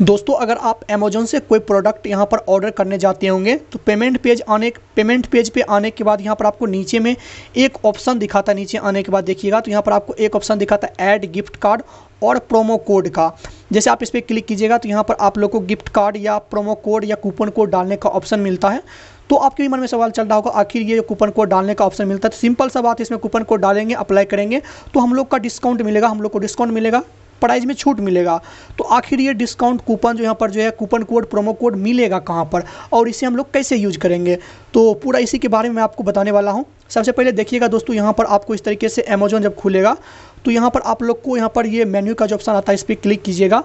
दोस्तों अगर आप अमेजोन से कोई प्रोडक्ट यहाँ पर ऑर्डर करने जाते होंगे तो पेमेंट पेज आने पेमेंट पेज पे आने के बाद यहाँ पर आपको नीचे में एक ऑप्शन दिखाता है नीचे आने के बाद देखिएगा तो यहाँ पर आपको एक ऑप्शन दिखाता है ऐड गिफ्ट कार्ड और प्रोमो कोड का जैसे आप इस पर क्लिक कीजिएगा तो यहाँ पर आप लोग को गिफ्ट कार्ड या प्रोमो कोड या कूपन कोड डालने का ऑप्शन मिलता है तो आपके भी मन में सवाल चल रहा होगा आखिर ये कूपन कोड डालने का ऑप्शन मिलता है तो सिंपल सा बात इसमें कूपन कोड डालेंगे अप्लाई करेंगे तो हम लोग का डिस्काउंट मिलेगा हम लोग को डिस्काउंट मिलेगा प्राइस में छूट मिलेगा तो आखिर ये डिस्काउंट कूपन जो यहाँ पर जो है कूपन कोड प्रोमो कोड मिलेगा कहाँ पर और इसे हम लोग कैसे यूज करेंगे तो पूरा इसी के बारे में मैं आपको बताने वाला हूँ सबसे पहले देखिएगा दोस्तों यहाँ पर आपको इस तरीके से अमेजोन जब खुलेगा तो यहाँ पर आप लोग को यहाँ पर ये मेन्यू का जो ऑप्शन आता है इस पर क्लिक कीजिएगा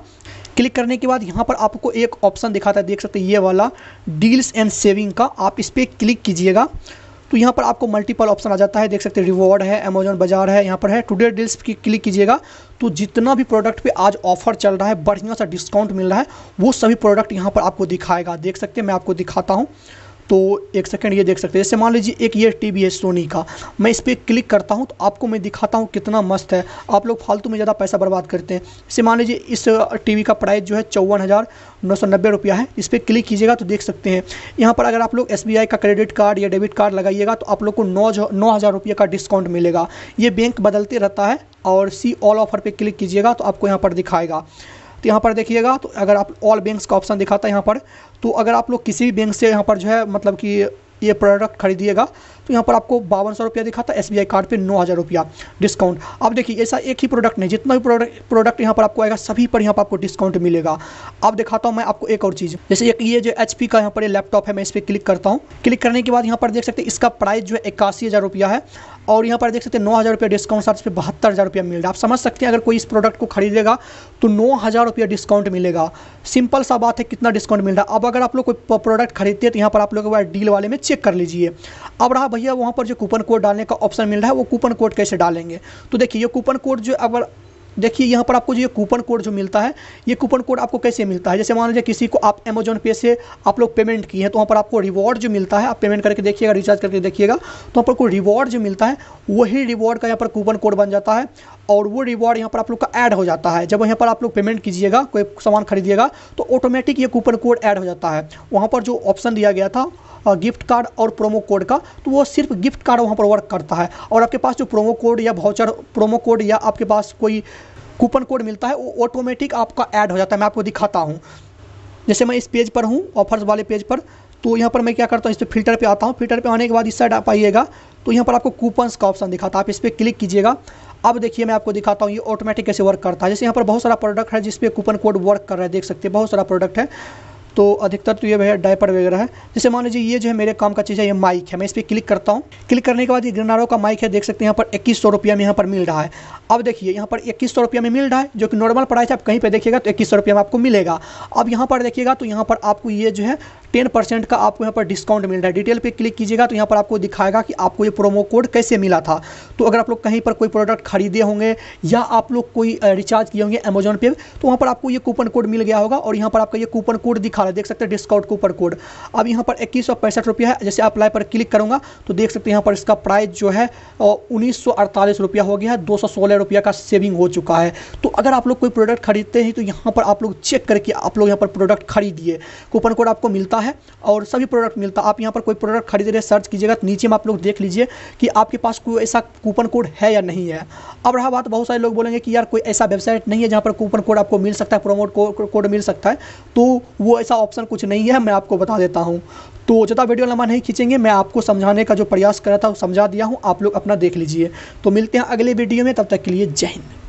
क्लिक करने के बाद यहाँ पर आपको एक ऑप्शन दिखाता है देख सकते हैं ये वाला डील्स एंड सेविंग का आप इस पर क्लिक कीजिएगा तो यहाँ पर आपको मल्टीपल ऑप्शन आ जाता है देख सकते हैं रिवॉर्ड है अमेजोन बाजार है यहाँ पर है टुडे डील्स की क्लिक कीजिएगा तो जितना भी प्रोडक्ट पे आज ऑफर चल रहा है बढ़िया सा डिस्काउंट मिल रहा है वो सभी प्रोडक्ट यहाँ पर आपको दिखाएगा देख सकते हैं मैं आपको दिखाता हूँ तो एक सेकंड ये देख सकते हैं जैसे मान लीजिए एक ये टीवी है सोनी का मैं इस पर क्लिक करता हूँ तो आपको मैं दिखाता हूँ कितना मस्त है आप लोग फालतू में ज़्यादा पैसा बर्बाद करते हैं जैसे मान लीजिए इस टीवी का प्राइस जो है चौवन हज़ार नौ सौ नब्बे रुपया है इस पर क्लिक कीजिएगा तो देख सकते हैं यहाँ पर अगर आप लोग एस का क्रेडिट कार्ड या डेबिट कार्ड लगाइएगा तो आप लोग को नौ नौ हज़ार रुपये का डिस्काउंट मिलेगा ये बैंक बदलते रहता है और सी ऑल ऑफर पर क्लिक कीजिएगा तो आपको यहाँ पर दिखाएगा तो यहाँ पर देखिएगा तो अगर आप ऑल बैंक्स का ऑप्शन दिखाता है यहाँ पर तो अगर आप लोग किसी भी बैंक से यहाँ पर जो है मतलब कि ये प्रोडक्ट खरीदिएगा यहाँ पर आपको बावन सौ रुपया दिखाता है एस कार्ड पर नौ हज़ार रुपया डिस्काउंट अब देखिए ऐसा एक ही प्रोडक्ट नहीं जितना भी प्रोडक्ट यहाँ पर आपको आएगा सभी पर यहाँ पर आपको डिस्काउंट मिलेगा अब दिखाता हूँ मैं आपको एक और चीज़ जैसे एक ये जो एच का यहाँ पर लैपटॉप है मैं इस पर क्लिक करता हूँ क्लिक करने के बाद यहाँ पर देख सकते हैं इसका प्राइस जो है इक्यासी हज़ार रुपया है और यहाँ पर देख सकते हैं नौ हज़ार रुपया डिस्काउंट साथ इस बहत्तर हज़ार रुपया मिल रहा है आप समझ सकते हैं अगर कोई इस प्रोडक्ट को खरीदेगा तो नौ हज़ार रुपया डिस्काउंट मिलेगा सिंपल सा बात है कितना डिस्काउंट मिल रहा है अब अगर आप लोग कोई प्रोडक्ट खरीदते हैं तो यहाँ पर आप लोग डील वाले में चेक कर लीजिए अब रहा भैया वहाँ पर जो कूपन कोड डालने का ऑप्शन मिल रहा है वो कूपन कोड कैसे डालेंगे तो देखिए ये कूपन कोड जो अगर देखिए यहाँ पर आपको जो ये कूपन कोड जो मिलता है ये कूपन कोड आपको कैसे मिलता है जैसे मान लीजिए किसी को आप अमेजोन पे से आप लोग पेमेंट किए हैं तो वहाँ पर आपको रिवॉर्ड जो मिलता है आप पेमेंट करके देखिएगा रिचार्ज करके देखिएगा तो वहाँ पर कोई रिवॉर्ड जो मिलता है वही रिवॉर्ड का यहाँ पर कूपन कोड बन जाता है और वो रिवॉर्ड यहाँ पर आप लोग का ऐड हो जाता है जब यहाँ पर आप लोग पेमेंट कीजिएगा कोई सामान खरीदिएगा तो ऑटोमेटिक ये कूपन कोड ऐड हो जाता है वहाँ पर जो ऑप्शन दिया गया था गिफ्ट कार्ड और प्रोमो कोड का तो वो सिर्फ गिफ्ट कार्ड वहाँ पर वर्क करता है और आपके पास जो प्रोमो कोड या भाउचर प्रोमो कोड या आपके पास कोई कूपन कोड मिलता है वो ऑटोमेटिक आपका ऐड हो जाता है मैं आपको दिखाता हूँ जैसे मैं इस पेज पर हूँ ऑफर्स वाले पेज पर तो यहाँ पर मैं क्या करता हूँ इस पर फिल्टर पे आता हूँ फिल्टर पे आने के बाद इस साइड आप आइएगा तो यहाँ पर आपको कूपन्स का ऑप्शन दिखाता है आप इस पर क्लिक कीजिएगा अब देखिए मैं आपको दिखाता हूँ ये ऑटोमेटिक कैसे वर्क करता है जैसे यहाँ पर बहुत सारा प्रोडक्ट है जिसपे कूपन कोड वर्क कर रहा है देख सकते हैं बहुत सारा प्रोडक्ट है तो अधिकतर तो ये भैया डायपर वगैरह है जैसे मान लीजिए ये जो है मेरे काम का चीज़ है ये माइक है मैं इस पर क्लिक करता हूँ क्लिक करने के बाद ये ग्रेनारो का माइक है देख सकते हैं यहाँ पर इक्कीस सौ रुपया में यहाँ पर मिल रहा है अब देखिए यहाँ पर इक्कीस सौ रुपया में मिल रहा है जो कि नॉर्मल प्राइस है आप कहीं पर देखिएगा तो इक्कीस सौ रुपया में आपको मिलेगा अब यहाँ पर देखिएगा तो यहाँ पर आपको ये जो है टेन परसेंट का आपको यहाँ पर डिस्काउंट मिल रहा है डिटेल पे क्लिक कीजिएगा तो यहाँ पर आपको दिखाएगा कि आपको ये प्रोमो कोड कैसे मिला था तो अगर आप लोग कहीं पर कोई प्रोडक्ट खरीदे होंगे या आप लोग कोई रिचार्ज किए होंगे अमेजोन पे तो वहाँ पर आपको ये कूपन कोड मिल गया होगा और यहाँ पर आपका ये कूपन कोड दिखा रहा है देख सकते हैं डिस्काउंट कूपन कोड अब यहाँ पर इक्कीस रुपया है जैसे अप्लाई पर क्लिक करूँगा तो देख सकते हैं यहाँ पर इसका प्राइस जो है उन्नीस रुपया हो गया है दो रुपया का सेविंग हो चुका है तो अगर आप लोग कोई प्रोडक्ट खरीदते हैं तो यहाँ पर आप लोग चेक करके आप लोग यहाँ पर प्रोडक्ट खरीदिए कूपन कोड आपको मिलता है और सभी प्रोडक्ट मिलता है आप यहाँ पर कोई प्रोडक्ट खरीद रहे सर्च कीजिएगा तो नीचे में आप लोग देख लीजिए कि आपके पास कोई ऐसा कूपन कोड है या नहीं है अब रहा बात बहुत सारे लोग बोलेंगे कि यार कोई ऐसा वेबसाइट नहीं है जहाँ पर कूपन कोड आपको मिल सकता है प्रोमोट कोड मिल सकता है तो वो ऐसा ऑप्शन कुछ नहीं है मैं आपको बता देता हूँ तो ज़्यादा वीडियो लंबा नहीं खींचेंगे मैं आपको समझाने का जो प्रयास कर रहा था वो समझा दिया हूँ आप लोग अपना देख लीजिए तो मिलते हैं अगले वीडियो में तब तक के लिए जय हिंद